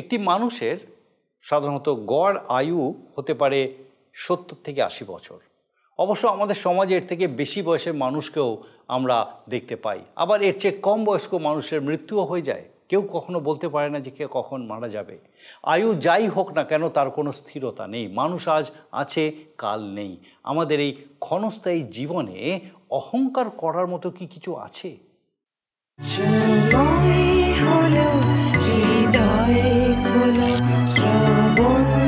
একটি মানুষের সাধারণত গড় আয়ু হতে পারে সত্তর থেকে আশি বছর অবশ্য আমাদের সমাজে এর থেকে বেশি বয়সের মানুষকেও আমরা দেখতে পাই আবার এর চেয়ে কম বয়স্ক মানুষের মৃত্যুও হয়ে যায় কেউ কখনো বলতে পারে না যে কে কখন মারা যাবে আয়ু যাই হোক না কেন তার কোনো স্থিরতা নেই মানুষ আজ আছে কাল নেই আমাদের এই ক্ষণস্থায়ী জীবনে অহংকার করার মতো কি কিছু আছে হলো Trouble, trouble.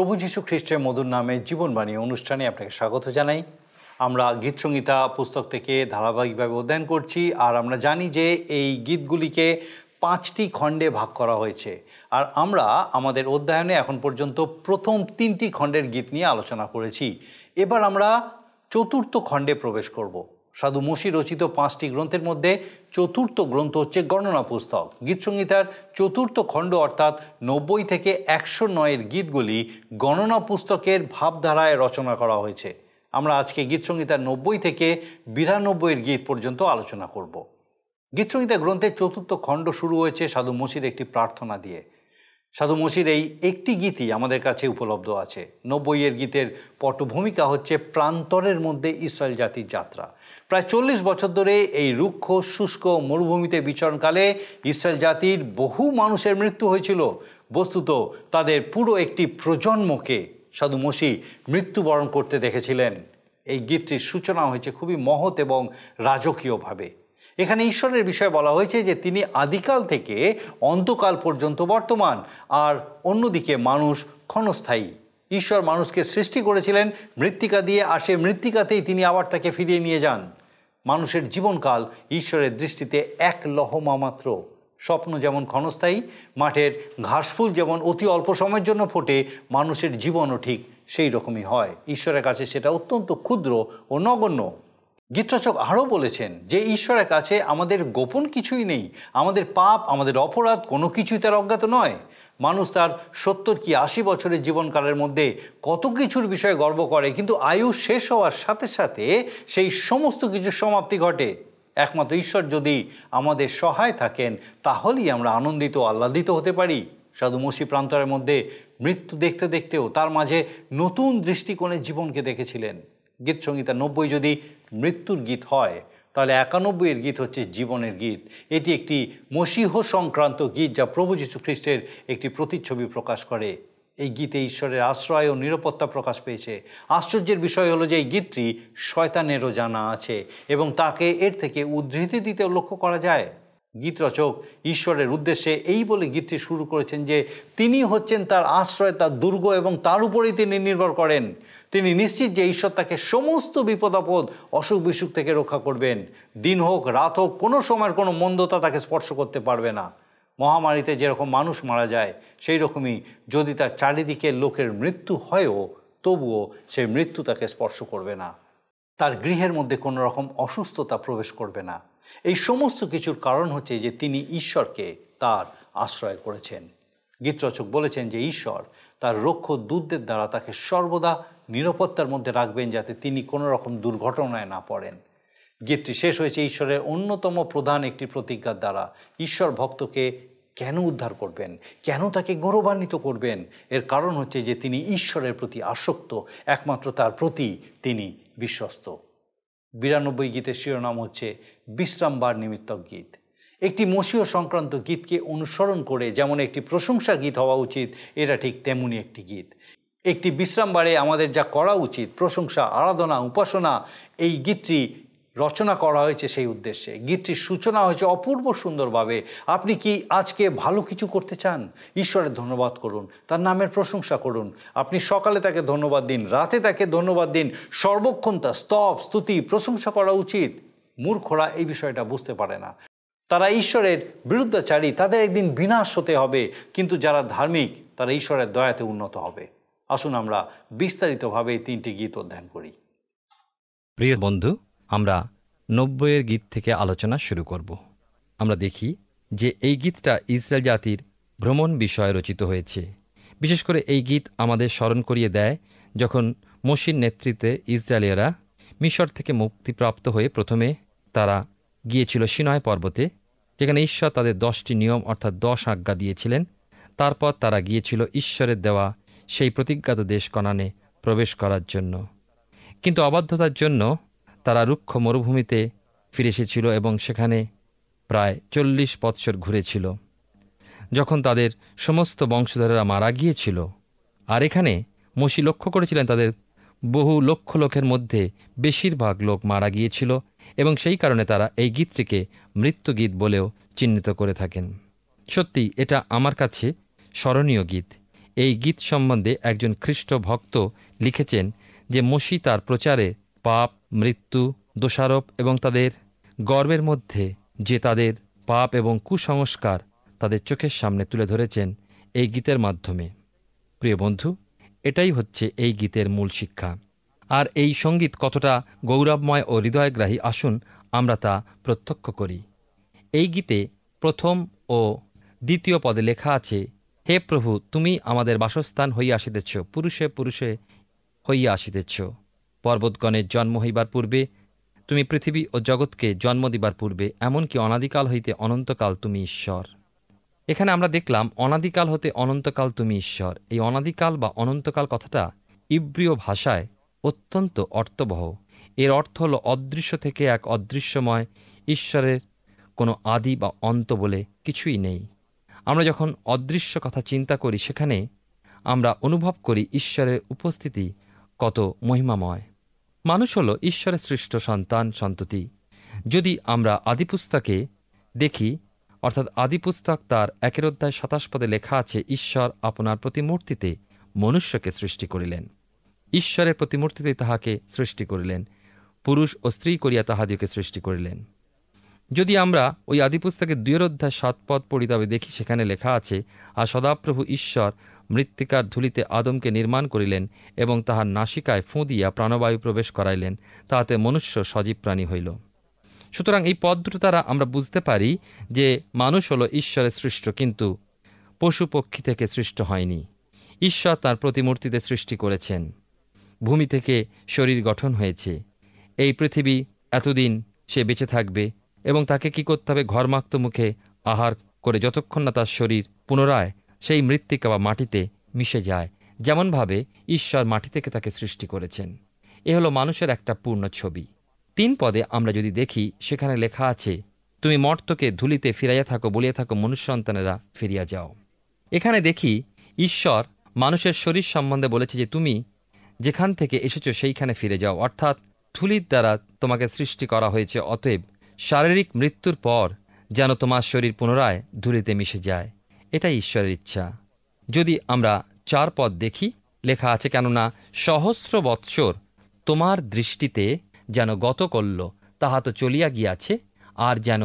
প্রভু যীশু খ্রিস্টের মধুর নামে জীবনবাণী অনুষ্ঠানে আপনাকে স্বাগত জানাই আমরা গীতসংহিতা পুস্তক থেকে ধারাবাহিকভাবে অধ্যয়ন করছি আর আমরা জানি যে এই গীতগুলিকে পাঁচটি খণ্ডে ভাগ করা হয়েছে আর আমরা আমাদের অধ্যয়নে এখন পর্যন্ত প্রথম তিনটি খণ্ডের গীত নিয়ে আলোচনা করেছি এবার আমরা চতুর্থ খণ্ডে প্রবেশ করব সাধু মসি রচিত পাঁচটি গ্রন্থের মধ্যে চতুর্থ গ্রন্থ হচ্ছে গণনা পুস্তক গীতসংহিতার চতুর্থ খণ্ড অর্থাৎ নব্বই থেকে একশো নয়ের গীতগুলি গণনা পুস্তকের ভাবধারায় রচনা করা হয়েছে আমরা আজকে গীতসংহিতার নব্বই থেকে বিরানব্বইয়ের গীত পর্যন্ত আলোচনা করব গীতসংহিতা গ্রন্থের চতুর্থ খণ্ড শুরু হয়েছে সাধু মসির একটি প্রার্থনা দিয়ে সাধু মসির এই একটি গীতই আমাদের কাছে উপলব্ধ আছে নব্বইয়ের গীতের পটভূমিকা হচ্ছে প্রান্তরের মধ্যে ইসরায়েল জাতির যাত্রা প্রায় চল্লিশ বছর ধরে এই রুক্ষ শুষ্ক মরুভূমিতে বিচরণকালে ইসরায়েল জাতির বহু মানুষের মৃত্যু হয়েছিল বস্তুত তাদের পুরো একটি প্রজন্মকে সাধু মসি মৃত্যুবরণ করতে দেখেছিলেন এই গীতটির সূচনা হয়েছে খুবই মহৎ এবং রাজকীয়ভাবে এখানে ঈশ্বরের বিষয়ে বলা হয়েছে যে তিনি আদিকাল থেকে অন্তকাল পর্যন্ত বর্তমান আর অন্যদিকে মানুষ ক্ষণস্থায়ী ঈশ্বর মানুষকে সৃষ্টি করেছিলেন মৃত্তিকা দিয়ে আর সে মৃত্তিকাতেই তিনি আবার তাকে ফিরিয়ে নিয়ে যান মানুষের জীবনকাল ঈশ্বরের দৃষ্টিতে এক লহমা মাত্র স্বপ্ন যেমন ক্ষণস্থায়ী মাঠের ঘাসফুল যেমন অতি অল্প সময়ের জন্য ফোটে মানুষের জীবনও ঠিক সেই রকমই হয় ঈশ্বরের কাছে সেটা অত্যন্ত ক্ষুদ্র ও নগণ্য গীতরচক আরও বলেছেন যে ঈশ্বরের কাছে আমাদের গোপন কিছুই নেই আমাদের পাপ আমাদের অপরাধ কোনো কিছুই তার অজ্ঞাত নয় মানুষ তার সত্তর কি আশি বছরের জীবনকালের মধ্যে কত কিছুর বিষয়ে গর্ব করে কিন্তু আয়ু শেষ হওয়ার সাথে সাথে সেই সমস্ত কিছুর সমাপ্তি ঘটে একমাত্র ঈশ্বর যদি আমাদের সহায় থাকেন তাহলেই আমরা আনন্দিত আহ্লাদিত হতে পারি সাধু মসি প্রান্তরের মধ্যে মৃত্যু দেখতে দেখতেও তার মাঝে নতুন দৃষ্টিকোণের জীবনকে দেখেছিলেন গীত সংহিতা নব্বই যদি মৃত্যুর গীত হয় তাহলে একানব্বইয়ের গীত হচ্ছে জীবনের গীত এটি একটি মসীহ সংক্রান্ত গীত যা প্রভু যীশু খ্রিস্টের একটি প্রতিচ্ছবি প্রকাশ করে এই গীতে ঈশ্বরের আশ্রয় ও নিরাপত্তা প্রকাশ পেয়েছে আশ্চর্যের বিষয় হলো যে এই গীতটি শয়তানেরও জানা আছে এবং তাকে এর থেকে উদ্ধৃতি দিতেও লক্ষ্য করা যায় গীত রচক ঈশ্বরের উদ্দেশ্যে এই বলে গীতটি শুরু করেছেন যে তিনি হচ্ছেন তার আশ্রয় তার দুর্গ এবং তার উপরেই তিনি নির্ভর করেন তিনি নিশ্চিত যে ঈশ্বর তাকে সমস্ত বিপদাপদ অসুখ বিসুখ থেকে রক্ষা করবেন দিন হোক রাত হোক কোনো সময়ের কোনো মন্দতা তাকে স্পর্শ করতে পারবে না মহামারীতে যেরকম মানুষ মারা যায় সেই রকমই যদি তার চারিদিকে লোকের মৃত্যু হয়ও তবুও সেই মৃত্যু তাকে স্পর্শ করবে না তার গৃহের মধ্যে কোনো রকম অসুস্থতা প্রবেশ করবে না এই সমস্ত কিছুর কারণ হচ্ছে যে তিনি ঈশ্বরকে তার আশ্রয় করেছেন গীতরচক বলেছেন যে ঈশ্বর তার রক্ষ দূতদের দ্বারা তাকে সর্বদা নিরাপত্তার মধ্যে রাখবেন যাতে তিনি কোনো রকম দুর্ঘটনায় না পড়েন গীতটি শেষ হয়েছে ঈশ্বরের অন্যতম প্রধান একটি প্রতিজ্ঞার দ্বারা ঈশ্বর ভক্তকে কেন উদ্ধার করবেন কেন তাকে গৌরবান্বিত করবেন এর কারণ হচ্ছে যে তিনি ঈশ্বরের প্রতি আসক্ত একমাত্র তার প্রতি তিনি বিশ্বস্ত বিরানব্বই গীতের শিরোনাম হচ্ছে বিশ্রামবার নিমিত্তক গীত একটি মসীয় সংক্রান্ত গীতকে অনুসরণ করে যেমন একটি প্রশংসা গীত হওয়া উচিত এটা ঠিক তেমনই একটি গীত একটি বিশ্রামবারে আমাদের যা করা উচিত প্রশংসা আরাধনা উপাসনা এই গীতটি রচনা করা হয়েছে সেই উদ্দেশ্যে গীতটির সূচনা হয়েছে অপূর্ব সুন্দরভাবে আপনি কি আজকে ভালো কিছু করতে চান ঈশ্বরের ধন্যবাদ করুন তার নামের প্রশংসা করুন আপনি সকালে তাকে ধন্যবাদ দিন রাতে তাকে ধন্যবাদ দিন সর্বক্ষণ তা স্তব স্তুতি প্রশংসা করা উচিত মূর্খরা এই বিষয়টা বুঝতে পারে না তারা ঈশ্বরের বিরুদ্ধাচারী তাদের একদিন বিনাশ হতে হবে কিন্তু যারা ধার্মিক তারা ঈশ্বরের দয়াতে উন্নত হবে আসুন আমরা বিস্তারিতভাবে এই তিনটি গীত অধ্যয়ন করি প্রিয় বন্ধু আমরা নব্বইয়ের গীত থেকে আলোচনা শুরু করব আমরা দেখি যে এই গীতটা ইসরায়েল জাতির ভ্রমণ বিষয়ে রচিত হয়েছে বিশেষ করে এই গীত আমাদের স্মরণ করিয়ে দেয় যখন মসির নেতৃত্বে ইসরায়েলিয়ারা মিশর থেকে মুক্তিপ্রাপ্ত হয়ে প্রথমে তারা গিয়েছিল সিনয় পর্বতে যেখানে ঈশ্বর তাদের দশটি নিয়ম অর্থাৎ দশ আজ্ঞা দিয়েছিলেন তারপর তারা গিয়েছিল ঈশ্বরের দেওয়া সেই প্রতিজ্ঞাত দেশ কণানে প্রবেশ করার জন্য কিন্তু অবাধ্যতার জন্য তারা রুক্ষ মরুভূমিতে ফিরে এসেছিল এবং সেখানে প্রায় চল্লিশ বৎসর ঘুরেছিল যখন তাদের সমস্ত বংশধরেরা মারা গিয়েছিল আর এখানে মসি লক্ষ্য করেছিলেন তাদের বহু লক্ষ লোকের মধ্যে বেশিরভাগ লোক মারা গিয়েছিল এবং সেই কারণে তারা এই গীতটিকে মৃত্যু গীত বলেও চিহ্নিত করে থাকেন সত্যি এটা আমার কাছে স্মরণীয় গীত এই গীত সম্বন্ধে একজন খ্রিস্ট ভক্ত লিখেছেন যে মসি তার প্রচারে পাপ মৃত্যু দোষারোপ এবং তাদের গর্বের মধ্যে যে তাদের পাপ এবং কুসংস্কার তাদের চোখের সামনে তুলে ধরেছেন এই গীতের মাধ্যমে প্রিয় বন্ধু এটাই হচ্ছে এই গীতের মূল শিক্ষা আর এই সঙ্গীত কতটা গৌরবময় ও হৃদয়গ্রাহী আসুন আমরা তা প্রত্যক্ষ করি এই গীতে প্রথম ও দ্বিতীয় পদে লেখা আছে হে প্রভু তুমি আমাদের বাসস্থান হইয়া আসিতেছ পুরুষে পুরুষে হইয়া আসিতেছ পর্বতগণের জন্ম হইবার পূর্বে তুমি পৃথিবী ও জগৎকে জন্ম দিবার পূর্বে এমনকি অনাদিকাল হইতে অনন্তকাল তুমি ঈশ্বর এখানে আমরা দেখলাম অনাদিকাল হতে অনন্তকাল তুমি ঈশ্বর এই অনাদিকাল বা অনন্তকাল কথাটা ইব্রিয় ভাষায় অত্যন্ত অর্থবহ এর অর্থ হল অদৃশ্য থেকে এক অদৃশ্যময় ঈশ্বরের কোনো আদি বা অন্ত বলে কিছুই নেই আমরা যখন অদৃশ্য কথা চিন্তা করি সেখানে আমরা অনুভব করি ঈশ্বরের উপস্থিতি কত মহিমাময় মানুষ হল ঈশ্বরের সৃষ্ট সন্তান সন্ততি যদি আমরা আদিপুস্তকে দেখি অর্থাৎ আদিপুস্তক তার একের অধ্যায় সাতাশ পদে লেখা আছে ঈশ্বর আপনার প্রতিমূর্তিতে মনুষ্যকে সৃষ্টি করিলেন ঈশ্বরের প্রতিমূর্তিতে তাহাকে সৃষ্টি করিলেন পুরুষ ও স্ত্রী করিয়া তাহাদিওকে সৃষ্টি করিলেন যদি আমরা ওই আদিপুস্তকের দুয়ের অধ্যায় সাত পদ পড়ি তবে দেখি সেখানে লেখা আছে আর সদাপ্রভু ঈশ্বর মৃত্তিকার ধুলিতে আদমকে নির্মাণ করিলেন এবং তাহার নাসিকায় ফুঁ দিয়া প্রাণবায়ু প্রবেশ করাইলেন তাহাতে মনুষ্য সজীব প্রাণী হইল সুতরাং এই পদ দুটো দ্বারা আমরা বুঝতে পারি যে মানুষ হল ঈশ্বরের সৃষ্ট কিন্তু পশু পক্ষী থেকে সৃষ্ট হয়নি ঈশ্বর তার প্রতিমূর্তিতে সৃষ্টি করেছেন ভূমি থেকে শরীর গঠন হয়েছে এই পৃথিবী এতদিন সে বেঁচে থাকবে এবং তাকে কি করতে হবে ঘরমাক্ত মুখে আহার করে যতক্ষণ না তার শরীর পুনরায় সেই মৃত্তিকা বা মাটিতে মিশে যায় যেমনভাবে ঈশ্বর মাটি থেকে তাকে সৃষ্টি করেছেন এ হলো মানুষের একটা পূর্ণ ছবি তিন পদে আমরা যদি দেখি সেখানে লেখা আছে তুমি মর্তকে ধুলিতে ফিরাইয়া থাকো বলিয়া থাকো মনুষ্য সন্তানেরা ফিরিয়া যাও এখানে দেখি ঈশ্বর মানুষের শরীর সম্বন্ধে বলেছে যে তুমি যেখান থেকে এসেছো সেইখানে ফিরে যাও অর্থাৎ থুলির দ্বারা তোমাকে সৃষ্টি করা হয়েছে অতএব শারীরিক মৃত্যুর পর যেন তোমার শরীর পুনরায় ধুলিতে মিশে যায় এটাই ঈশ্বরের ইচ্ছা যদি আমরা চার পদ দেখি লেখা আছে কেননা সহস্র বৎসর তোমার দৃষ্টিতে যেন গত করল তাহা তো চলিয়া গিয়াছে আর যেন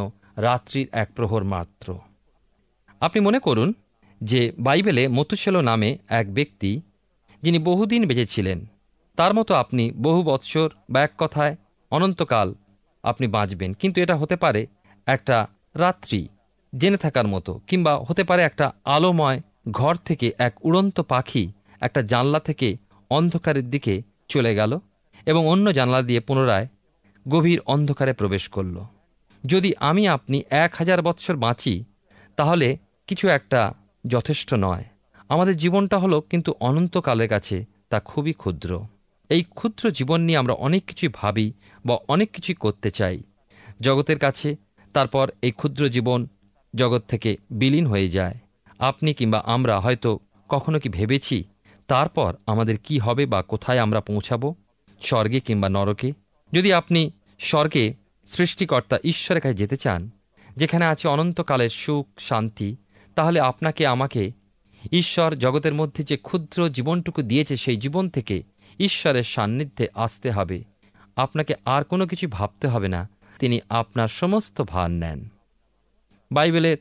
রাত্রির এক প্রহর মাত্র আপনি মনে করুন যে বাইবেলে মতুশেল নামে এক ব্যক্তি যিনি বহুদিন বেঁচেছিলেন তার মতো আপনি বহু বৎসর বা এক কথায় অনন্তকাল আপনি বাঁচবেন কিন্তু এটা হতে পারে একটা রাত্রি জেনে থাকার মতো কিংবা হতে পারে একটা আলোময় ঘর থেকে এক উড়ন্ত পাখি একটা জানলা থেকে অন্ধকারের দিকে চলে গেল এবং অন্য জানলা দিয়ে পুনরায় গভীর অন্ধকারে প্রবেশ করল যদি আমি আপনি এক হাজার বৎসর বাঁচি তাহলে কিছু একটা যথেষ্ট নয় আমাদের জীবনটা হলো কিন্তু অনন্তকালের কাছে তা খুবই ক্ষুদ্র এই ক্ষুদ্র জীবন নিয়ে আমরা অনেক কিছুই ভাবি বা অনেক কিছুই করতে চাই জগতের কাছে তারপর এই ক্ষুদ্র জীবন জগৎ থেকে বিলীন হয়ে যায় আপনি কিংবা আমরা হয়তো কখনো কি ভেবেছি তারপর আমাদের কি হবে বা কোথায় আমরা পৌঁছাব স্বর্গে কিংবা নরকে যদি আপনি স্বর্গে সৃষ্টিকর্তা ঈশ্বরের কাছে যেতে চান যেখানে আছে অনন্তকালের সুখ শান্তি তাহলে আপনাকে আমাকে ঈশ্বর জগতের মধ্যে যে ক্ষুদ্র জীবনটুকু দিয়েছে সেই জীবন থেকে ঈশ্বরের সান্নিধ্যে আসতে হবে আপনাকে আর কোনো কিছু ভাবতে হবে না তিনি আপনার সমস্ত ভার নেন বাইবেলের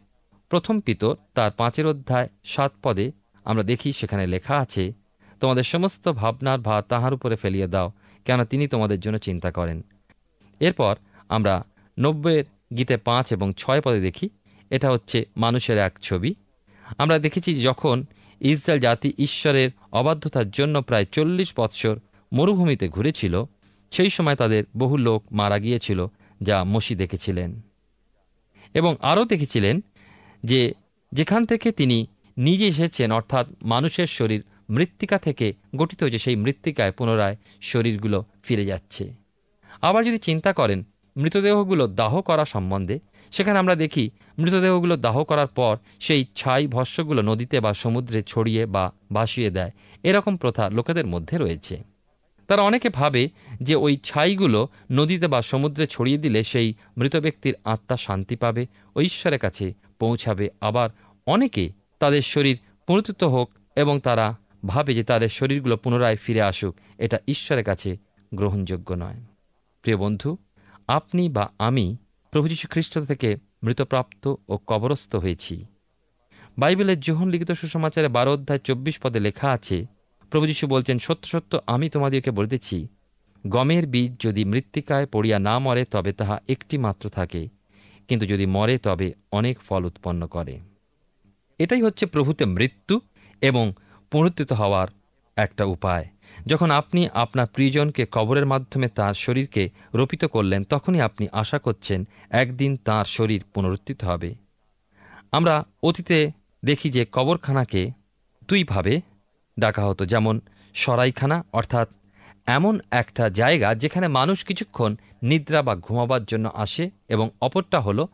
প্রথম পিতর তার পাঁচের অধ্যায় সাত পদে আমরা দেখি সেখানে লেখা আছে তোমাদের সমস্ত ভাবনার ভার তাহার উপরে ফেলিয়ে দাও কেন তিনি তোমাদের জন্য চিন্তা করেন এরপর আমরা নব্বইয়ের গীতে পাঁচ এবং ছয় পদে দেখি এটা হচ্ছে মানুষের এক ছবি আমরা দেখেছি যখন ইসরায়েল জাতি ঈশ্বরের অবাধ্যতার জন্য প্রায় চল্লিশ বৎসর মরুভূমিতে ঘুরেছিল সেই সময় তাদের বহু লোক মারা গিয়েছিল যা মসি দেখেছিলেন এবং আরও দেখেছিলেন যে যেখান থেকে তিনি নিজে এসেছেন অর্থাৎ মানুষের শরীর মৃত্তিকা থেকে গঠিত হয়েছে সেই মৃত্তিকায় পুনরায় শরীরগুলো ফিরে যাচ্ছে আবার যদি চিন্তা করেন মৃতদেহগুলো দাহ করা সম্বন্ধে সেখানে আমরা দেখি মৃতদেহগুলো দাহ করার পর সেই ছাই ভস্যগুলো নদীতে বা সমুদ্রে ছড়িয়ে বা ভাসিয়ে দেয় এরকম প্রথা লোকেদের মধ্যে রয়েছে তারা অনেকে ভাবে যে ওই ছাইগুলো নদীতে বা সমুদ্রে ছড়িয়ে দিলে সেই মৃত ব্যক্তির আত্মা শান্তি পাবে ঐশ্বরের ঈশ্বরের কাছে পৌঁছাবে আবার অনেকে তাদের শরীর পুনরুত হোক এবং তারা ভাবে যে তাদের শরীরগুলো পুনরায় ফিরে আসুক এটা ঈশ্বরের কাছে গ্রহণযোগ্য নয় প্রিয় বন্ধু আপনি বা আমি প্রভু যীশু খ্রিস্ট থেকে মৃতপ্রাপ্ত ও কবরস্থ হয়েছি বাইবেলের জোহন লিখিত সুসমাচারে বারো অধ্যায় চব্বিশ পদে লেখা আছে প্রভু যীশু বলছেন সত্য সত্য আমি তোমাদেরকে বলিতেছি গমের বীজ যদি মৃত্তিকায় পড়িয়া না মরে তবে তাহা একটি মাত্র থাকে কিন্তু যদি মরে তবে অনেক ফল উৎপন্ন করে এটাই হচ্ছে প্রভুতে মৃত্যু এবং পুনরুত্থিত হওয়ার একটা উপায় যখন আপনি আপনার প্রিয়জনকে কবরের মাধ্যমে তার শরীরকে রোপিত করলেন তখনই আপনি আশা করছেন একদিন তার শরীর পুনরুত্থিত হবে আমরা অতীতে দেখি যে কবরখানাকে দুইভাবে ডাকা হতো যেমন সরাইখানা অর্থাৎ এমন একটা জায়গা যেখানে মানুষ কিছুক্ষণ নিদ্রা বা ঘুমাবার জন্য আসে এবং অপরটা হলো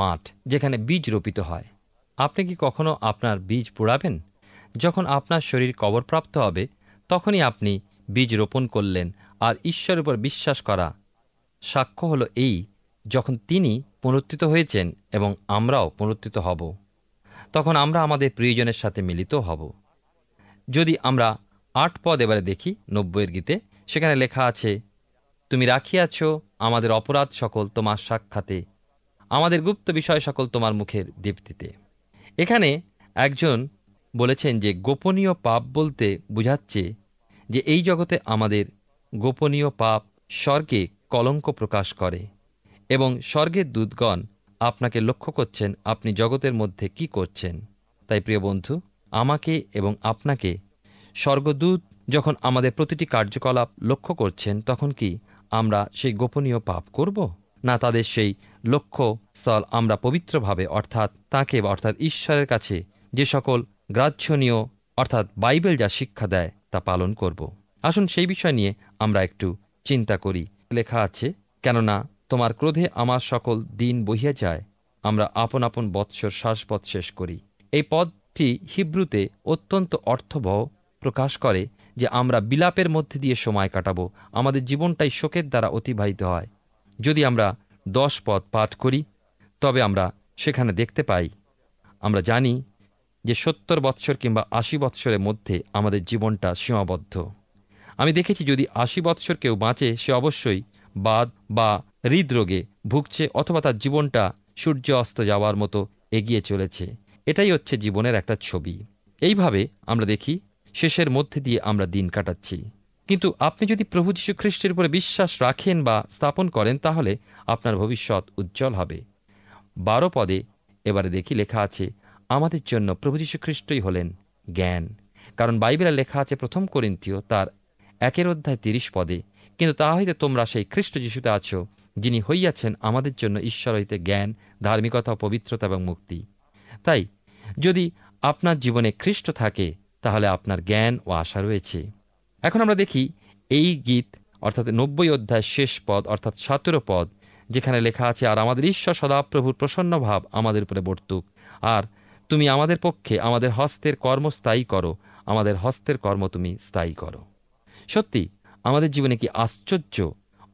মাঠ যেখানে বীজ রোপিত হয় আপনি কি কখনো আপনার বীজ পোড়াবেন যখন আপনার শরীর কবরপ্রাপ্ত হবে তখনই আপনি বীজ রোপণ করলেন আর ঈশ্বরের উপর বিশ্বাস করা সাক্ষ্য হলো এই যখন তিনি পুনরুত্থিত হয়েছেন এবং আমরাও পুনরুত্থিত হব তখন আমরা আমাদের প্রিয়জনের সাথে মিলিত হব যদি আমরা আট পদ এবারে দেখি নব্বইয়ের গীতে সেখানে লেখা আছে তুমি রাখিয়াছ আমাদের অপরাধ সকল তোমার সাক্ষাতে আমাদের গুপ্ত বিষয় সকল তোমার মুখের দীপ্তিতে এখানে একজন বলেছেন যে গোপনীয় পাপ বলতে বুঝাচ্ছে যে এই জগতে আমাদের গোপনীয় পাপ স্বর্গে কলঙ্ক প্রকাশ করে এবং স্বর্গের দূতগণ আপনাকে লক্ষ্য করছেন আপনি জগতের মধ্যে কি করছেন তাই প্রিয় বন্ধু আমাকে এবং আপনাকে স্বর্গদূত যখন আমাদের প্রতিটি কার্যকলাপ লক্ষ্য করছেন তখন কি আমরা সেই গোপনীয় পাপ করব না তাদের সেই লক্ষ্য স্থল আমরা পবিত্রভাবে অর্থাৎ তাকে অর্থাৎ ঈশ্বরের কাছে যে সকল গ্রাহ্যনীয় অর্থাৎ বাইবেল যা শিক্ষা দেয় তা পালন করব আসুন সেই বিষয় নিয়ে আমরা একটু চিন্তা করি লেখা আছে কেননা তোমার ক্রোধে আমার সকল দিন বহিয়া যায় আমরা আপন আপন বৎসর শ্বাস শেষ করি এই পদ শব্দটি হিব্রুতে অত্যন্ত অর্থবহ প্রকাশ করে যে আমরা বিলাপের মধ্যে দিয়ে সময় কাটাবো আমাদের জীবনটাই শোকের দ্বারা অতিবাহিত হয় যদি আমরা দশ পদ পাঠ করি তবে আমরা সেখানে দেখতে পাই আমরা জানি যে সত্তর বৎসর কিংবা আশি বৎসরের মধ্যে আমাদের জীবনটা সীমাবদ্ধ আমি দেখেছি যদি আশি বৎসর কেউ বাঁচে সে অবশ্যই বাদ বা হৃদরোগে ভুগছে অথবা তার জীবনটা সূর্য অস্ত যাওয়ার মতো এগিয়ে চলেছে এটাই হচ্ছে জীবনের একটা ছবি এইভাবে আমরা দেখি শেষের মধ্যে দিয়ে আমরা দিন কাটাচ্ছি কিন্তু আপনি যদি প্রভু যীশু খ্রিস্টের উপরে বিশ্বাস রাখেন বা স্থাপন করেন তাহলে আপনার ভবিষ্যৎ উজ্জ্বল হবে বারো পদে এবারে দেখি লেখা আছে আমাদের জন্য প্রভু যীশু খ্রিস্টই হলেন জ্ঞান কারণ বাইবেলে লেখা আছে প্রথম করিন্তীয় তার একের অধ্যায় তিরিশ পদে কিন্তু তা হইতে তোমরা সেই খ্রিস্ট যিশুতে আছো যিনি হইয়াছেন আমাদের জন্য ঈশ্বর হইতে জ্ঞান ধার্মিকতা পবিত্রতা এবং মুক্তি তাই যদি আপনার জীবনে খ্রিস্ট থাকে তাহলে আপনার জ্ঞান ও আশা রয়েছে এখন আমরা দেখি এই গীত অর্থাৎ নব্বই অধ্যায় শেষ পদ অর্থাৎ সতেরো পদ যেখানে লেখা আছে আর আমাদের ঈশ্বর সদাপ্রভুর প্রসন্ন ভাব আমাদের উপরে বর্তুক আর তুমি আমাদের পক্ষে আমাদের হস্তের কর্ম স্থায়ী করো আমাদের হস্তের কর্ম তুমি স্থায়ী করো সত্যি আমাদের জীবনে কি আশ্চর্য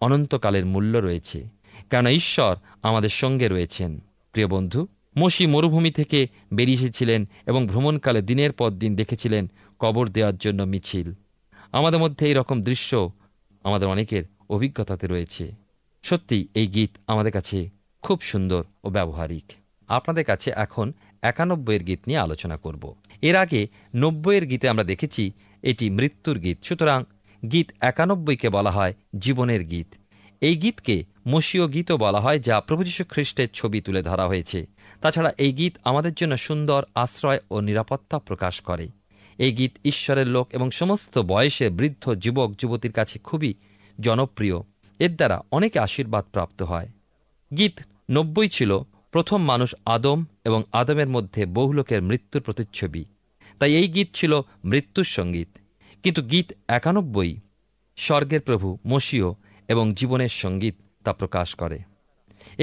অনন্তকালের মূল্য রয়েছে কেন ঈশ্বর আমাদের সঙ্গে রয়েছেন প্রিয় বন্ধু মসি মরুভূমি থেকে বেরিয়ে এসেছিলেন এবং ভ্রমণকালে দিনের পর দিন দেখেছিলেন কবর দেওয়ার জন্য মিছিল আমাদের মধ্যে এই রকম দৃশ্য আমাদের অনেকের অভিজ্ঞতাতে রয়েছে সত্যি এই গীত আমাদের কাছে খুব সুন্দর ও ব্যবহারিক আপনাদের কাছে এখন একানব্বইয়ের গীত নিয়ে আলোচনা করব এর আগে নব্বইয়ের গীতে আমরা দেখেছি এটি মৃত্যুর গীত সুতরাং গীত একানব্বইকে বলা হয় জীবনের গীত এই গীতকে মসীয় গীতও বলা হয় যা প্রভু যীশু খ্রিস্টের ছবি তুলে ধরা হয়েছে তাছাড়া এই গীত আমাদের জন্য সুন্দর আশ্রয় ও নিরাপত্তা প্রকাশ করে এই গীত ঈশ্বরের লোক এবং সমস্ত বয়সে বৃদ্ধ যুবক যুবতীর কাছে খুবই জনপ্রিয় এর দ্বারা অনেকে আশীর্বাদ প্রাপ্ত হয় গীত নব্বই ছিল প্রথম মানুষ আদম এবং আদমের মধ্যে বহু লোকের মৃত্যুর প্রতিচ্ছবি তাই এই গীত ছিল মৃত্যুর সঙ্গীত কিন্তু গীত একানব্বই স্বর্গের প্রভু মসীয় এবং জীবনের সঙ্গীত তা প্রকাশ করে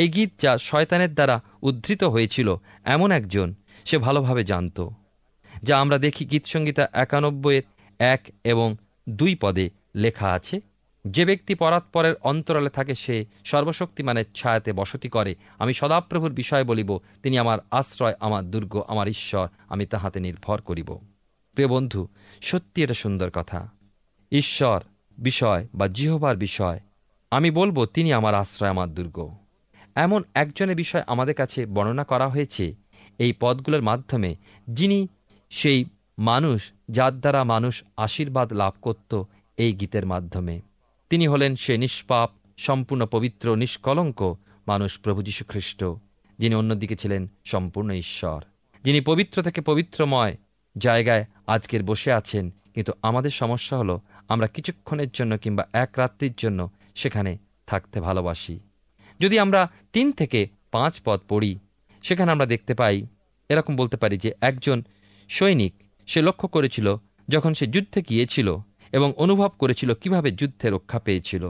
এই গীত যা শয়তানের দ্বারা উদ্ধৃত হয়েছিল এমন একজন সে ভালোভাবে জানত যা আমরা দেখি গীতসংগীতা একানব্বইয়ের এক এবং দুই পদে লেখা আছে যে ব্যক্তি পরাৎপরের অন্তরালে থাকে সে সর্বশক্তিমানের ছায়াতে বসতি করে আমি সদাপ্রভুর বিষয় বলিব তিনি আমার আশ্রয় আমার দুর্গ আমার ঈশ্বর আমি তাহাতে নির্ভর করিব প্রিয় বন্ধু সত্যি এটা সুন্দর কথা ঈশ্বর বিষয় বা জিহবার বিষয় আমি বলবো তিনি আমার আশ্রয় আমার দুর্গ এমন একজনের বিষয় আমাদের কাছে বর্ণনা করা হয়েছে এই পদগুলোর মাধ্যমে যিনি সেই মানুষ যার দ্বারা মানুষ আশীর্বাদ লাভ করত এই গীতের মাধ্যমে তিনি হলেন সে নিষ্পাপ সম্পূর্ণ পবিত্র নিষ্কলঙ্ক মানুষ প্রভু যীশুখ্রিস্ট যিনি অন্যদিকে ছিলেন সম্পূর্ণ ঈশ্বর যিনি পবিত্র থেকে পবিত্রময় জায়গায় আজকের বসে আছেন কিন্তু আমাদের সমস্যা হলো আমরা কিছুক্ষণের জন্য কিংবা এক রাত্রির জন্য সেখানে থাকতে ভালোবাসি যদি আমরা তিন থেকে পাঁচ পদ পড়ি সেখানে আমরা দেখতে পাই এরকম বলতে পারি যে একজন সৈনিক সে লক্ষ্য করেছিল যখন সে যুদ্ধে গিয়েছিল এবং অনুভব করেছিল কিভাবে যুদ্ধে রক্ষা পেয়েছিল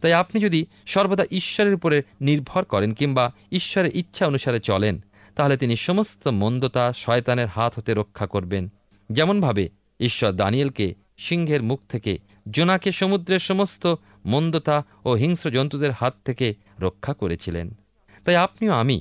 তাই আপনি যদি সর্বদা ঈশ্বরের উপরে নির্ভর করেন কিংবা ঈশ্বরের ইচ্ছা অনুসারে চলেন তাহলে তিনি সমস্ত মন্দতা শয়তানের হাত হতে রক্ষা করবেন যেমনভাবে ঈশ্বর দানিয়েলকে সিংহের মুখ থেকে জোনাকে সমুদ্রের সমস্ত মন্দতা ও হিংস্র জন্তুদের হাত থেকে রক্ষা করেছিলেন তাই আপনিও আমি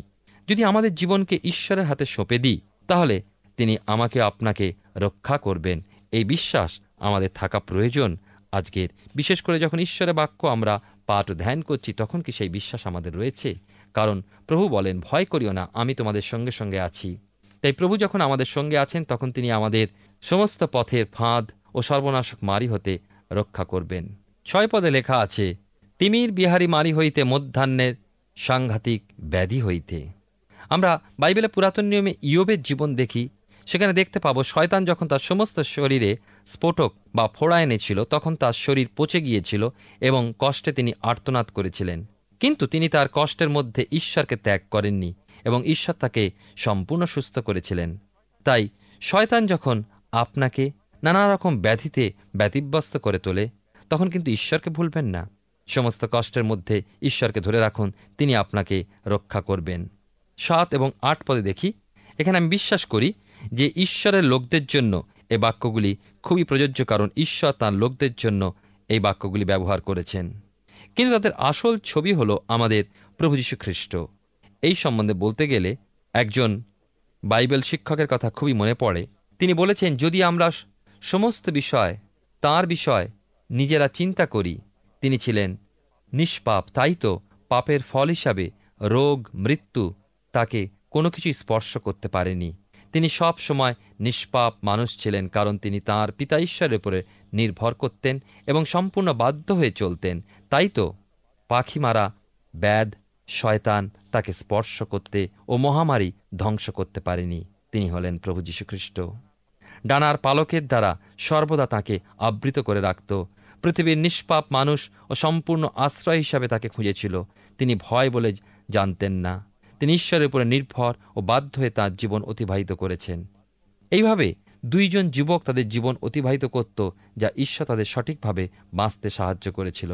যদি আমাদের জীবনকে ঈশ্বরের হাতে সঁপে দিই তাহলে তিনি আমাকে আপনাকে রক্ষা করবেন এই বিশ্বাস আমাদের থাকা প্রয়োজন আজকের বিশেষ করে যখন ঈশ্বরের বাক্য আমরা পাঠ ধ্যান করছি তখন কি সেই বিশ্বাস আমাদের রয়েছে কারণ প্রভু বলেন ভয় করিও না আমি তোমাদের সঙ্গে সঙ্গে আছি তাই প্রভু যখন আমাদের সঙ্গে আছেন তখন তিনি আমাদের সমস্ত পথের ফাঁদ ও সর্বনাশক মারি হতে রক্ষা করবেন ছয় পদে লেখা আছে তিমির বিহারী মারি হইতে মধ্যাহ্নের সাংঘাতিক ব্যাধি হইতে আমরা বাইবেলে পুরাতন নিয়মে ইয়বের জীবন দেখি সেখানে দেখতে পাবো শয়তান যখন তার সমস্ত শরীরে স্ফোটক বা ফোড়া এনেছিল তখন তার শরীর পচে গিয়েছিল এবং কষ্টে তিনি আর্তনাদ করেছিলেন কিন্তু তিনি তার কষ্টের মধ্যে ঈশ্বরকে ত্যাগ করেননি এবং ঈশ্বর তাকে সম্পূর্ণ সুস্থ করেছিলেন তাই শয়তান যখন আপনাকে নানা রকম ব্যাধিতে ব্যতিব্যস্ত করে তোলে তখন কিন্তু ঈশ্বরকে ভুলবেন না সমস্ত কষ্টের মধ্যে ঈশ্বরকে ধরে রাখুন তিনি আপনাকে রক্ষা করবেন সাত এবং আট পদে দেখি এখানে আমি বিশ্বাস করি যে ঈশ্বরের লোকদের জন্য এ বাক্যগুলি খুবই প্রযোজ্য কারণ ঈশ্বর তাঁর লোকদের জন্য এই বাক্যগুলি ব্যবহার করেছেন কিন্তু তাদের আসল ছবি হল আমাদের প্রভু যীশু খ্রিস্ট এই সম্বন্ধে বলতে গেলে একজন বাইবেল শিক্ষকের কথা খুবই মনে পড়ে তিনি বলেছেন যদি আমরা সমস্ত বিষয় তার বিষয় নিজেরা চিন্তা করি তিনি ছিলেন নিষ্পাপ তাই তো পাপের ফল হিসাবে রোগ মৃত্যু তাকে কোনো কিছু স্পর্শ করতে পারেনি তিনি সব সময় নিষ্পাপ মানুষ ছিলেন কারণ তিনি তার পিতা ঈশ্বরের উপরে নির্ভর করতেন এবং সম্পূর্ণ বাধ্য হয়ে চলতেন তাই তো পাখি মারা ব্যাদ শয়তান তাকে স্পর্শ করতে ও মহামারী ধ্বংস করতে পারেনি তিনি হলেন প্রভু যীশুখ্রিস্ট ডানার পালকের দ্বারা সর্বদা তাকে আবৃত করে রাখত পৃথিবীর নিষ্পাপ মানুষ ও সম্পূর্ণ আশ্রয় হিসাবে তাকে খুঁজেছিল তিনি ভয় বলে জানতেন না তিনি ঈশ্বরের উপরে নির্ভর ও বাধ্য হয়ে তাঁর জীবন অতিবাহিত করেছেন এইভাবে দুইজন যুবক তাদের জীবন অতিবাহিত করত যা ঈশ্বর তাদের সঠিকভাবে বাঁচতে সাহায্য করেছিল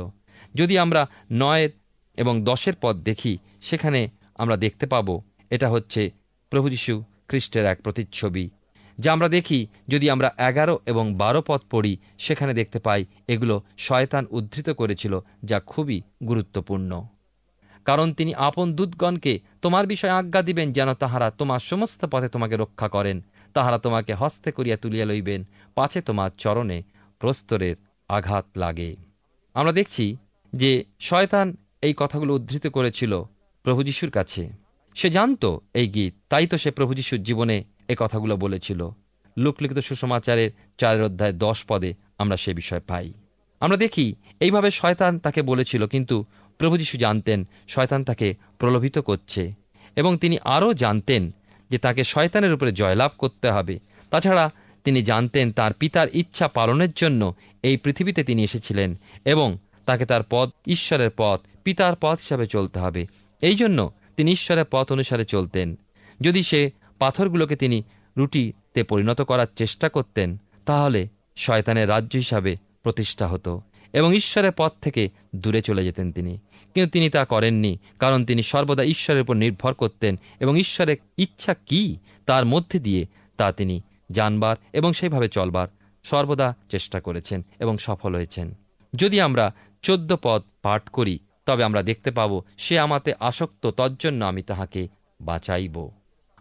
যদি আমরা নয়ের এবং দশের পদ দেখি সেখানে আমরা দেখতে পাব এটা হচ্ছে প্রভু যীশু খ্রিস্টের এক প্রতিচ্ছবি যা আমরা দেখি যদি আমরা এগারো এবং বারো পথ পড়ি সেখানে দেখতে পাই এগুলো শয়তান উদ্ধৃত করেছিল যা খুবই গুরুত্বপূর্ণ কারণ তিনি আপন দূতগণকে তোমার বিষয়ে আজ্ঞা দিবেন যেন তাহারা তোমার সমস্ত পথে তোমাকে রক্ষা করেন তাহারা তোমাকে হস্তে করিয়া তুলিয়া লইবেন পাছে তোমার চরণে প্রস্তরের আঘাত লাগে আমরা দেখছি যে শয়তান এই কথাগুলো উদ্ধৃত করেছিল প্রভু যিশুর কাছে সে জানত এই গীত তাই তো সে প্রভু যিশুর জীবনে এ কথাগুলো বলেছিল লোকলিখিত সুসমাচারের চারের অধ্যায় দশ পদে আমরা সে বিষয় পাই আমরা দেখি এইভাবে শয়তান তাকে বলেছিল কিন্তু প্রভু যীশু জানতেন শয়তান তাকে প্রলোভিত করছে এবং তিনি আরও জানতেন যে তাকে শয়তানের উপরে জয়লাভ করতে হবে তাছাড়া তিনি জানতেন তার পিতার ইচ্ছা পালনের জন্য এই পৃথিবীতে তিনি এসেছিলেন এবং তাকে তার পথ ঈশ্বরের পথ পিতার পথ হিসাবে চলতে হবে এই জন্য তিনি ঈশ্বরের পথ অনুসারে চলতেন যদি সে পাথরগুলোকে তিনি রুটিতে পরিণত করার চেষ্টা করতেন তাহলে শয়তানের রাজ্য হিসাবে প্রতিষ্ঠা হতো এবং ঈশ্বরের পথ থেকে দূরে চলে যেতেন তিনি কিন্তু তিনি তা করেননি কারণ তিনি সর্বদা ঈশ্বরের উপর নির্ভর করতেন এবং ঈশ্বরের ইচ্ছা কি তার মধ্যে দিয়ে তা তিনি জানবার এবং সেইভাবে চলবার সর্বদা চেষ্টা করেছেন এবং সফল হয়েছেন যদি আমরা চোদ্দ পদ পাঠ করি তবে আমরা দেখতে পাব সে আমাতে আসক্ত তজ্জন্য আমি তাহাকে বাঁচাইব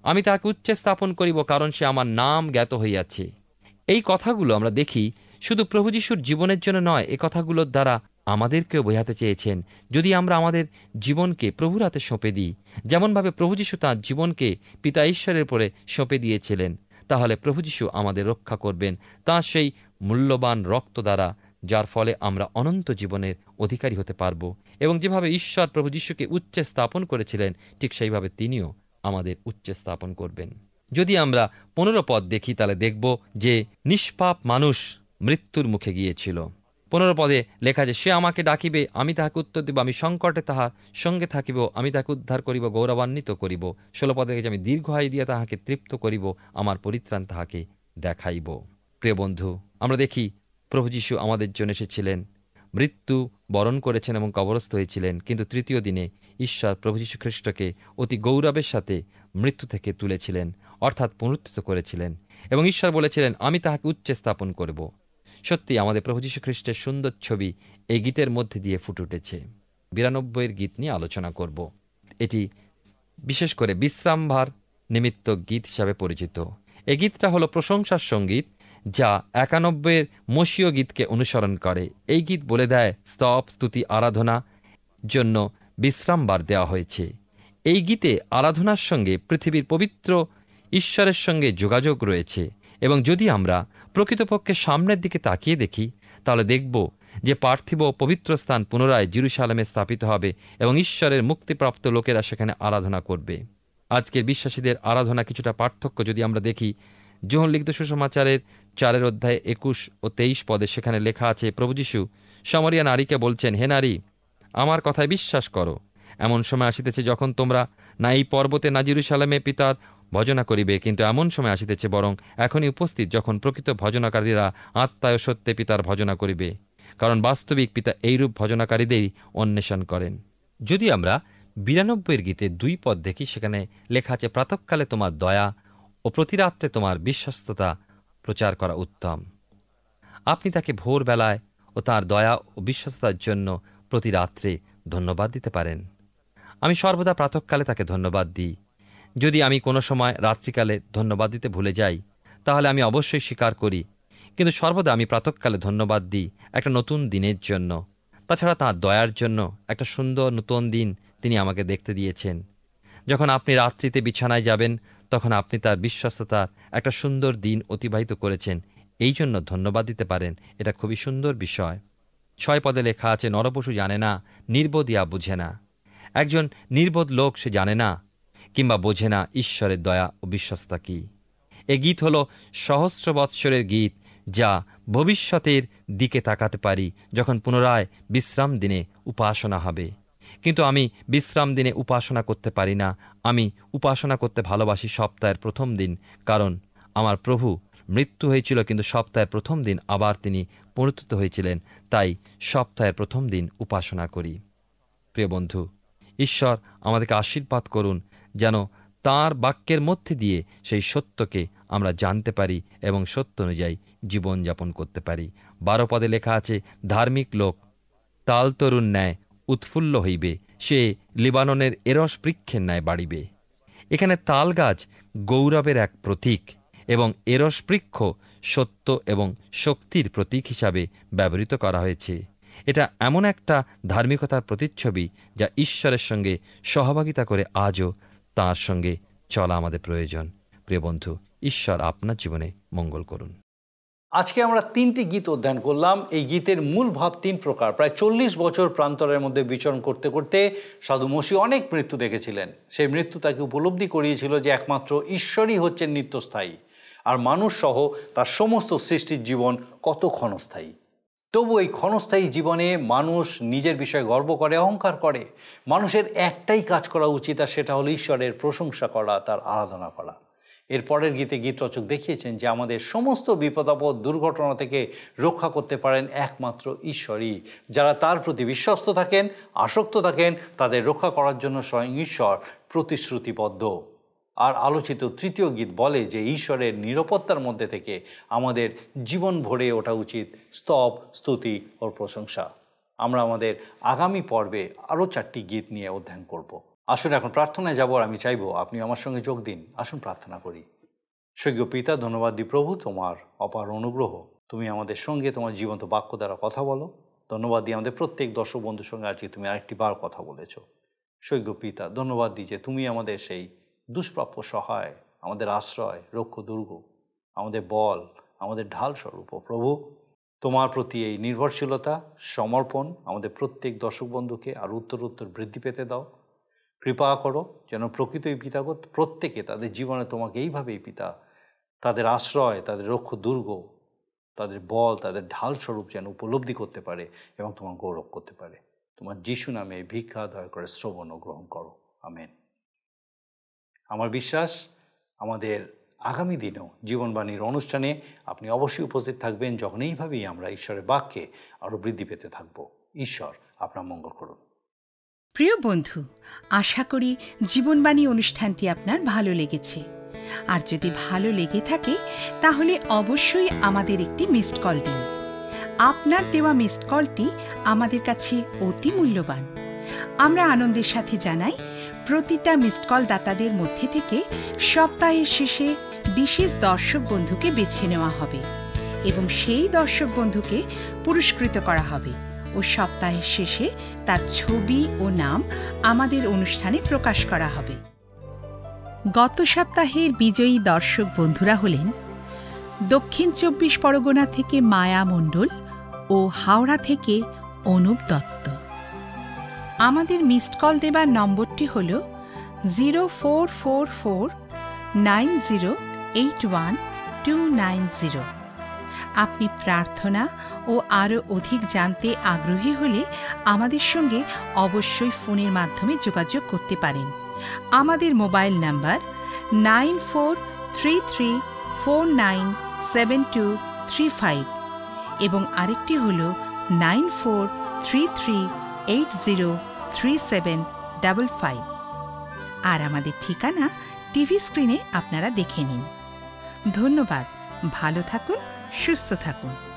আমি তাকে উচ্চে স্থাপন করিব কারণ সে আমার নাম জ্ঞাত হইয়াছে এই কথাগুলো আমরা দেখি শুধু প্রভু যিশুর জীবনের জন্য নয় এ কথাগুলোর দ্বারা আমাদেরকেও বোঝাতে চেয়েছেন যদি আমরা আমাদের জীবনকে প্রভুর হাতে সঁপে দিই যেমনভাবে প্রভু যিশু তাঁর জীবনকে পিতা ঈশ্বরের পরে সঁপে দিয়েছিলেন তাহলে প্রভু যিশু আমাদের রক্ষা করবেন তাঁর সেই মূল্যবান রক্ত দ্বারা যার ফলে আমরা অনন্ত জীবনের অধিকারী হতে পারব এবং যেভাবে ঈশ্বর প্রভু যিশুকে উচ্চে স্থাপন করেছিলেন ঠিক সেইভাবে তিনিও আমাদের উচ্চ স্থাপন করবেন যদি আমরা পনেরো পদ দেখি তাহলে দেখব যে নিষ্পাপ মানুষ মৃত্যুর মুখে গিয়েছিল পনেরো পদে লেখা যে সে আমাকে ডাকিবে আমি তাহাকে উত্তর দিব আমি সংকটে তাহার সঙ্গে থাকিব আমি তাহাকে উদ্ধার করিব গৌরবান্বিত করিব ষোলো পদে লেগেছে আমি আয় দিয়া তাহাকে তৃপ্ত করিব আমার পরিত্রাণ তাহাকে দেখাইব প্রিয় বন্ধু আমরা দেখি প্রভু যীশু আমাদের জন্য এসেছিলেন মৃত্যু বরণ করেছেন এবং কবরস্থ হয়েছিলেন কিন্তু তৃতীয় দিনে ঈশ্বর প্রভু যীশু খ্রিস্টকে অতি গৌরবের সাথে মৃত্যু থেকে তুলেছিলেন অর্থাৎ পুনরুত্থিত করেছিলেন এবং ঈশ্বর বলেছিলেন আমি তাহাকে উচ্চ স্থাপন করব সত্যি আমাদের প্রভু যীশু খ্রিস্টের সুন্দর ছবি এই গীতের মধ্যে দিয়ে ফুটে উঠেছে বিরানব্বইয়ের গীত নিয়ে আলোচনা করব এটি বিশেষ করে বিশ্রামভার নিমিত্ত গীত হিসাবে পরিচিত এ গীতটা হলো প্রশংসার সঙ্গীত যা একানব্বইয়ের মসীয় গীতকে অনুসরণ করে এই গীত বলে দেয় স্তব স্তুতি আরাধনা জন্য বিশ্রামবার দেওয়া হয়েছে এই গীতে আরাধনার সঙ্গে পৃথিবীর পবিত্র ঈশ্বরের সঙ্গে যোগাযোগ রয়েছে এবং যদি আমরা প্রকৃতপক্ষে সামনের দিকে তাকিয়ে দেখি তাহলে দেখব যে পার্থিব পবিত্র স্থান পুনরায় জিরুসালামে স্থাপিত হবে এবং ঈশ্বরের মুক্তিপ্রাপ্ত লোকেরা সেখানে আরাধনা করবে আজকের বিশ্বাসীদের আরাধনা কিছুটা পার্থক্য যদি আমরা দেখি জোহনলিখিত লিখিত সুসমাচারের চারের অধ্যায়ে একুশ ও তেইশ পদে সেখানে লেখা আছে প্রভু যীশু সমরিয়া নারীকে বলছেন হে নারী আমার কথায় বিশ্বাস করো এমন সময় আসিতেছে যখন তোমরা না এই পর্বতে জিরুসালামে পিতার ভজনা করিবে কিন্তু এমন সময় আসিতেছে বরং এখনই উপস্থিত যখন প্রকৃত ভজনাকারীরা আত্মায় সত্যে পিতার ভজনা করিবে কারণ বাস্তবিক পিতা এইরূপ ভজনাকারীদেরই অন্বেষণ করেন যদি আমরা বিরানব্বইয়ের গীতে দুই পদ দেখি সেখানে লেখা আছে প্রাতকালে তোমার দয়া ও প্রতিরাত্রে তোমার বিশ্বস্ততা প্রচার করা উত্তম আপনি তাকে ভোরবেলায় ও তার দয়া ও বিশ্বস্ততার জন্য প্রতি রাত্রে ধন্যবাদ দিতে পারেন আমি সর্বদা প্রাতকালে তাকে ধন্যবাদ দিই যদি আমি কোনো সময় রাত্রিকালে ধন্যবাদ দিতে ভুলে যাই তাহলে আমি অবশ্যই স্বীকার করি কিন্তু সর্বদা আমি প্রাতকালে ধন্যবাদ দিই একটা নতুন দিনের জন্য তাছাড়া তাঁর দয়ার জন্য একটা সুন্দর নতুন দিন তিনি আমাকে দেখতে দিয়েছেন যখন আপনি রাত্রিতে বিছানায় যাবেন তখন আপনি তার বিশ্বস্ততার একটা সুন্দর দিন অতিবাহিত করেছেন এই জন্য ধন্যবাদ দিতে পারেন এটা খুবই সুন্দর বিষয় ছয় পদে লেখা আছে নরপশু জানে না নির্বোধিয়া বুঝে না একজন নির্বোধ লোক সে জানে না কিংবা বোঝে না ঈশ্বরের দয়া ও বিশ্বস্ততা কি এ গীত হল সহস্র বৎসরের গীত যা ভবিষ্যতের দিকে তাকাতে পারি যখন পুনরায় বিশ্রাম দিনে উপাসনা হবে কিন্তু আমি বিশ্রাম দিনে উপাসনা করতে পারি না আমি উপাসনা করতে ভালোবাসি সপ্তাহের প্রথম দিন কারণ আমার প্রভু মৃত্যু হয়েছিল কিন্তু সপ্তাহের প্রথম দিন আবার তিনি পুনরুত্থিত হয়েছিলেন তাই সপ্তাহের প্রথম দিন উপাসনা করি প্রিয় বন্ধু ঈশ্বর আমাদেরকে আশীর্বাদ করুন যেন তার বাক্যের মধ্যে দিয়ে সেই সত্যকে আমরা জানতে পারি এবং সত্য অনুযায়ী জীবনযাপন করতে পারি বারো পদে লেখা আছে ধার্মিক লোক তাল তরুণ ন্যায় উৎফুল্ল হইবে সে লিবাননের এরস বৃক্ষের ন্যায় বাড়িবে এখানে তাল গাছ গৌরবের এক প্রতীক এবং এরস বৃক্ষ সত্য এবং শক্তির প্রতীক হিসাবে ব্যবহৃত করা হয়েছে এটা এমন একটা ধার্মিকতার প্রতিচ্ছবি যা ঈশ্বরের সঙ্গে সহভাগিতা করে আজও তার সঙ্গে চলা আমাদের প্রয়োজন প্রিয় বন্ধু ঈশ্বর আপনার জীবনে মঙ্গল করুন আজকে আমরা তিনটি গীত অধ্যয়ন করলাম এই গীতের মূল ভাব তিন প্রকার প্রায় চল্লিশ বছর প্রান্তরের মধ্যে বিচরণ করতে করতে সাধু মসি অনেক মৃত্যু দেখেছিলেন সেই মৃত্যু তাকে উপলব্ধি করিয়েছিল যে একমাত্র ঈশ্বরই হচ্ছেন নিত্যস্থায়ী আর মানুষসহ তার সমস্ত সৃষ্টির জীবন কত ক্ষণস্থায়ী তবু এই ক্ষণস্থায়ী জীবনে মানুষ নিজের বিষয়ে গর্ব করে অহংকার করে মানুষের একটাই কাজ করা উচিত আর সেটা হলো ঈশ্বরের প্রশংসা করা তার আরাধনা করা এর পরের গীতে গীতরচক দেখিয়েছেন যে আমাদের সমস্ত বিপদাপদ দুর্ঘটনা থেকে রক্ষা করতে পারেন একমাত্র ঈশ্বরই যারা তার প্রতি বিশ্বস্ত থাকেন আসক্ত থাকেন তাদের রক্ষা করার জন্য স্বয়ং ঈশ্বর প্রতিশ্রুতিবদ্ধ আর আলোচিত তৃতীয় গীত বলে যে ঈশ্বরের নিরাপত্তার মধ্যে থেকে আমাদের জীবন ভরে ওঠা উচিত স্তব স্তুতি ও প্রশংসা আমরা আমাদের আগামী পর্বে আরও চারটি গীত নিয়ে অধ্যয়ন করব। আসুন এখন প্রার্থনায় যাব আর আমি চাইব আপনি আমার সঙ্গে যোগ দিন আসুন প্রার্থনা করি সৈজ্ঞ পিতা ধন্যবাদ দি প্রভু তোমার অপার অনুগ্রহ তুমি আমাদের সঙ্গে তোমার জীবন্ত বাক্য দ্বারা কথা বলো ধন্যবাদ দিয়ে আমাদের প্রত্যেক দর্শক বন্ধুর সঙ্গে আজকে তুমি আরেকটি বার কথা বলেছ সৈক্য পিতা ধন্যবাদ দিই যে তুমি আমাদের সেই দুষ্প্রাপ্য সহায় আমাদের আশ্রয় রক্ষ দুর্গ আমাদের বল আমাদের ঢাল স্বরূপ প্রভু তোমার প্রতি এই নির্ভরশীলতা সমর্পণ আমাদের প্রত্যেক দর্শক বন্ধুকে আর উত্তর উত্তর বৃদ্ধি পেতে দাও কৃপা করো যেন প্রকৃত এই পিতাগত প্রত্যেকে তাদের জীবনে তোমাকে এইভাবেই পিতা তাদের আশ্রয় তাদের রক্ষ দুর্গ তাদের বল তাদের ঢাল স্বরূপ যেন উপলব্ধি করতে পারে এবং তোমার গৌরব করতে পারে তোমার যিশু নামে ভিক্ষা দয়া করে শ্রবণ গ্রহণ করো আমেন আমার বিশ্বাস আমাদের আগামী দিনেও জীবনবাণীর অনুষ্ঠানে আপনি অবশ্যই উপস্থিত থাকবেন যখন এইভাবেই আমরা ঈশ্বরের বাক্যে আরও বৃদ্ধি পেতে থাকব ঈশ্বর আপনার মঙ্গল করুন প্রিয় বন্ধু আশা করি জীবনবাণী অনুষ্ঠানটি আপনার ভালো লেগেছে আর যদি ভালো লেগে থাকে তাহলে অবশ্যই আমাদের একটি মিসড কল দিন আপনার দেওয়া মিসড কলটি আমাদের কাছে অতি মূল্যবান আমরা আনন্দের সাথে জানাই প্রতিটা মিসড কল দাতাদের মধ্যে থেকে সপ্তাহের শেষে বিশেষ দর্শক বন্ধুকে বেছে নেওয়া হবে এবং সেই দর্শক বন্ধুকে পুরস্কৃত করা হবে ও সপ্তাহের শেষে তার ছবি ও নাম আমাদের অনুষ্ঠানে প্রকাশ করা হবে গত সপ্তাহের বিজয়ী দর্শক বন্ধুরা হলেন দক্ষিণ চব্বিশ পরগনা থেকে মায়া মণ্ডল ও হাওড়া থেকে অনুপ দত্ত আমাদের মিসড কল দেবার নম্বরটি হল zero four four four nine zero eight one two nine zero আপনি প্রার্থনা ও আরও অধিক জানতে আগ্রহী হলে আমাদের সঙ্গে অবশ্যই ফোনের মাধ্যমে যোগাযোগ করতে পারেন আমাদের mobile number nine four three three four nine seven two three five এবং আরেকটি হল nine four three three eight zero three seven double five আর আমাদের ঠিকানা টিভি স্ক্রিনে আপনারা দেখে নিন ধন্যবাদ ভালো থাকুন সুস্থ থাকুন